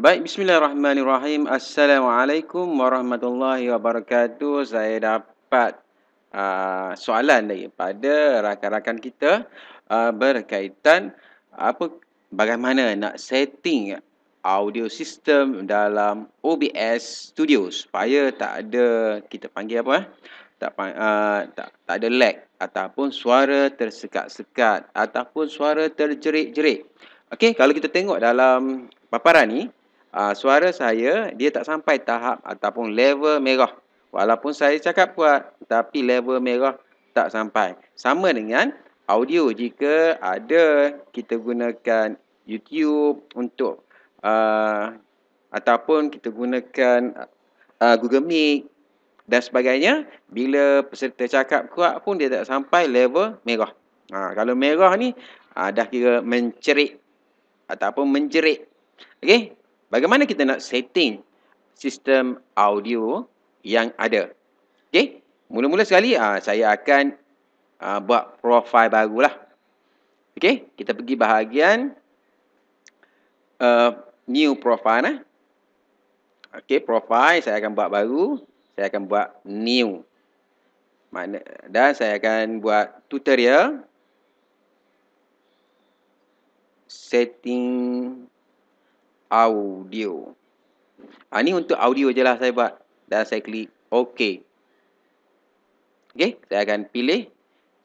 Baik, bismillahirrahmanirrahim. Assalamualaikum warahmatullahi wabarakatuh. Saya dapat uh, soalan daripada rakan-rakan kita uh, berkaitan apa bagaimana nak setting audio system dalam OBS Studio supaya tak ada kita panggil apa eh? Tak, uh, tak tak ada lag ataupun suara tersekat-sekat ataupun suara terjerit-jerit. Okey, kalau kita tengok dalam paparan ni, uh, suara saya dia tak sampai tahap ataupun level merah. Walaupun saya cakap kuat tapi level merah tak sampai. Sama dengan audio jika ada kita gunakan YouTube untuk uh, ataupun kita gunakan uh, Google Meet dan sebagainya bila peserta cakap kuat pun dia tak sampai level merah. Ha, kalau merah ni ha, dah kira mencerik ataupun menjerit. Okey, bagaimana kita nak setting sistem audio yang ada. Okey, mula-mula sekali uh, saya akan uh, buat profile barulah. Okey, kita pergi bahagian uh, new profile. Eh? Okey, profile saya akan buat baru. Saya akan buat new. Mana, dan saya akan buat tutorial setting audio. Ha, ini untuk audio je lah saya buat. Dan saya klik OK. Okay, saya akan pilih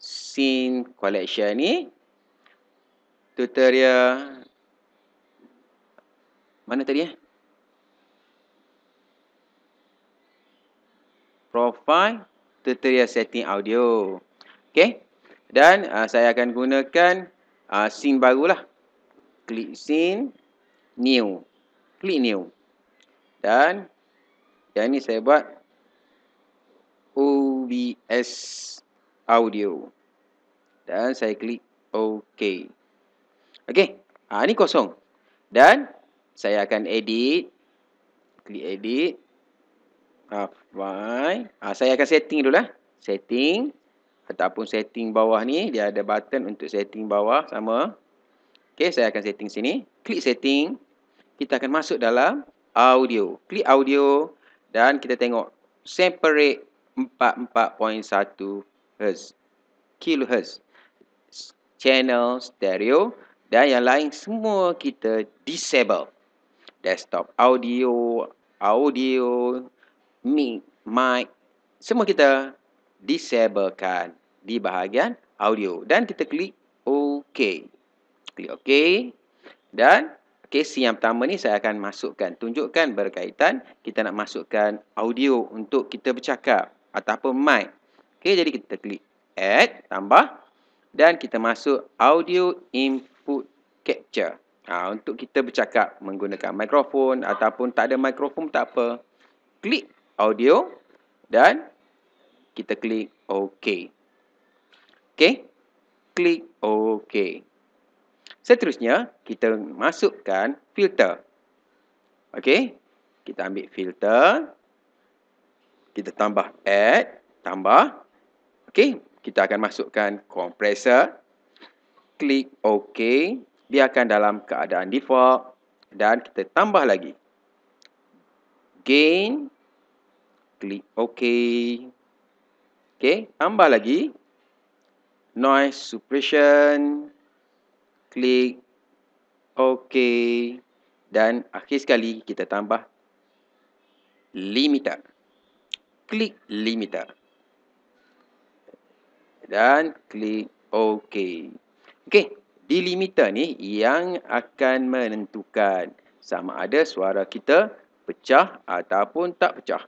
scene collection ni. Tutorial. Mana tadi ya? Profile tutorial setting audio. Okay. Dan uh, saya akan gunakan uh, scene barulah. Klik scene new. Klik new. Dan yang ini saya buat OBS audio. Dan saya klik OK. Okey. Ha, ini kosong. Dan saya akan edit. Klik edit. Apply. Ha, ha, saya akan setting dulu lah. Setting. Ataupun setting bawah ni. Dia ada button untuk setting bawah. Sama. Okey. Saya akan setting sini. Klik Setting kita akan masuk dalam audio. Klik audio dan kita tengok sample rate 44.1 Hz. Kilohertz. Channel stereo dan yang lain semua kita disable. Desktop audio, audio, mic, mic, semua kita disablekan di bahagian audio. Dan kita klik OK. Klik OK. Dan Okay, yang pertama ni saya akan masukkan, tunjukkan berkaitan kita nak masukkan audio untuk kita bercakap ataupun mic. Okay, jadi kita klik add, tambah dan kita masuk audio input capture. Ha, untuk kita bercakap menggunakan mikrofon ataupun tak ada mikrofon tak apa. Klik audio dan kita klik OK. Okey, klik OK. Seterusnya, kita masukkan filter. Okey. Kita ambil filter. Kita tambah add. Tambah. Okey. Kita akan masukkan compressor. Klik OK. Biarkan dalam keadaan default. Dan kita tambah lagi. Gain. Klik OK. Okey. Tambah lagi. Noise suppression. Noise suppression klik OK dan akhir sekali kita tambah limiter. Klik limiter. Dan klik OK. Okey, di limiter ni yang akan menentukan sama ada suara kita pecah ataupun tak pecah.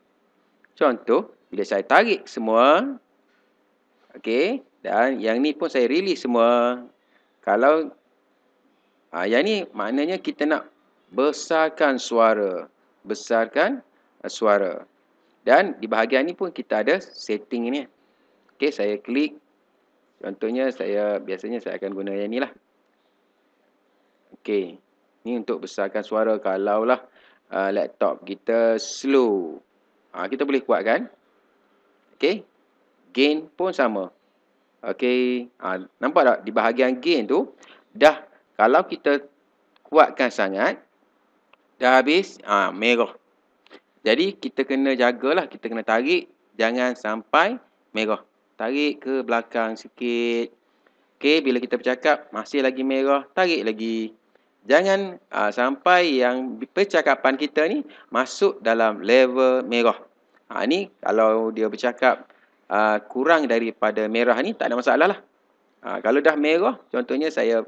Contoh, bila saya tarik semua. Okey, dan yang ni pun saya release semua. Kalau Ha, yang ni maknanya kita nak besarkan suara. Besarkan uh, suara. Dan di bahagian ni pun kita ada setting ni. Okey, saya klik. Contohnya saya, biasanya saya akan guna yang ni lah. Okey. Ni untuk besarkan suara kalau lah uh, laptop kita slow. Ha, kita boleh kuatkan. Okey. Gain pun sama. Okey. Ha, nampak tak di bahagian gain tu dah kalau kita kuatkan sangat, dah habis ha, merah. Jadi kita kena jagalah, kita kena tarik. Jangan sampai merah. Tarik ke belakang sikit. Okey, bila kita bercakap, masih lagi merah, tarik lagi. Jangan aa, ah, sampai yang percakapan kita ni masuk dalam level merah. Ha, ni kalau dia bercakap aa, kurang daripada merah ni, tak ada masalah lah. Ha, kalau dah merah, contohnya saya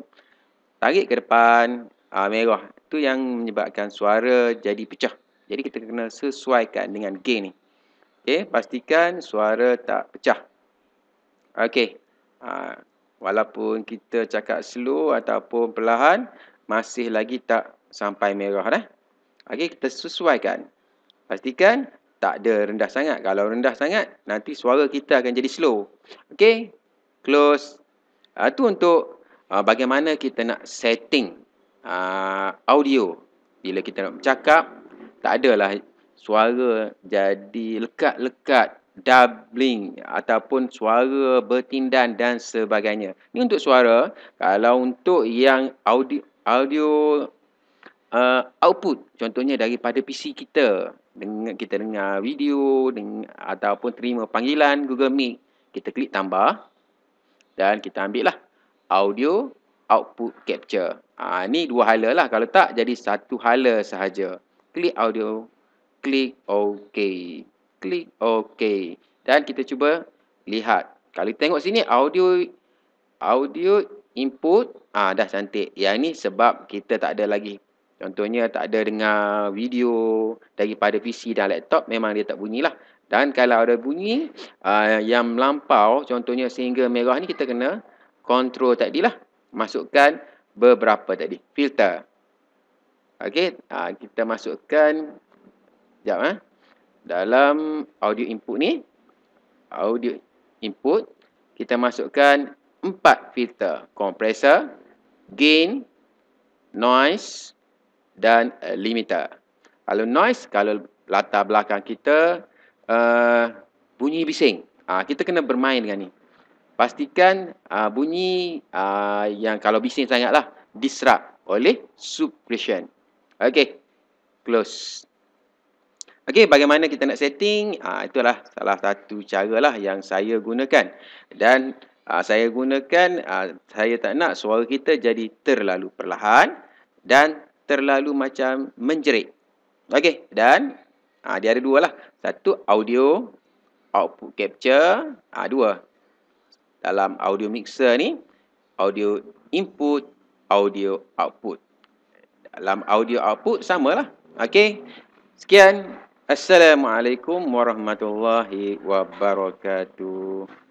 tarik ke depan uh, merah itu yang menyebabkan suara jadi pecah jadi kita kena sesuaikan dengan gain ni Okay, pastikan suara tak pecah Okay, uh, ah, walaupun kita cakap slow ataupun perlahan masih lagi tak sampai merah dah okey kita sesuaikan pastikan tak ada rendah sangat kalau rendah sangat nanti suara kita akan jadi slow Okay, close uh, tu untuk Ah, bagaimana kita nak setting uh, audio bila kita nak bercakap tak adalah suara jadi lekat-lekat doubling ataupun suara bertindan dan sebagainya. Ini untuk suara. Kalau untuk yang audio, audio uh, output contohnya daripada PC kita dengan kita dengar video dengan, ataupun terima panggilan Google Meet, kita klik tambah dan kita ambil lah audio output capture. Ah ha, ni dua hala lah kalau tak jadi satu hala sahaja. Klik audio, klik OK, klik OK. Dan kita cuba lihat. Kalau tengok sini audio audio input ha, dah cantik. Yang ni sebab kita tak ada lagi contohnya tak ada dengar video daripada PC dan laptop memang dia tak bunyilah. Dan kalau ada bunyi uh, yang melampau, contohnya sehingga merah ni kita kena control tadi lah. Masukkan beberapa tadi. Filter. Okay, Ha, kita masukkan. Sekejap. Eh. Dalam audio input ni. Audio input. Kita masukkan empat filter. Compressor. Gain. Noise. Dan eh, limiter. Kalau noise. Kalau latar belakang kita. Uh, bunyi bising. Ha, kita kena bermain dengan ni pastikan uh, bunyi uh, yang kalau bising sangatlah disrupt oleh suppression. Okey. Close. Okey, bagaimana kita nak setting? Uh, itulah salah satu lah yang saya gunakan. Dan uh, saya gunakan uh, saya tak nak suara kita jadi terlalu perlahan dan terlalu macam menjerit. Okey, dan uh, dia ada dua lah. Satu audio output capture, uh, dua dalam audio mixer ni audio input audio output dalam audio output samalah okey sekian assalamualaikum warahmatullahi wabarakatuh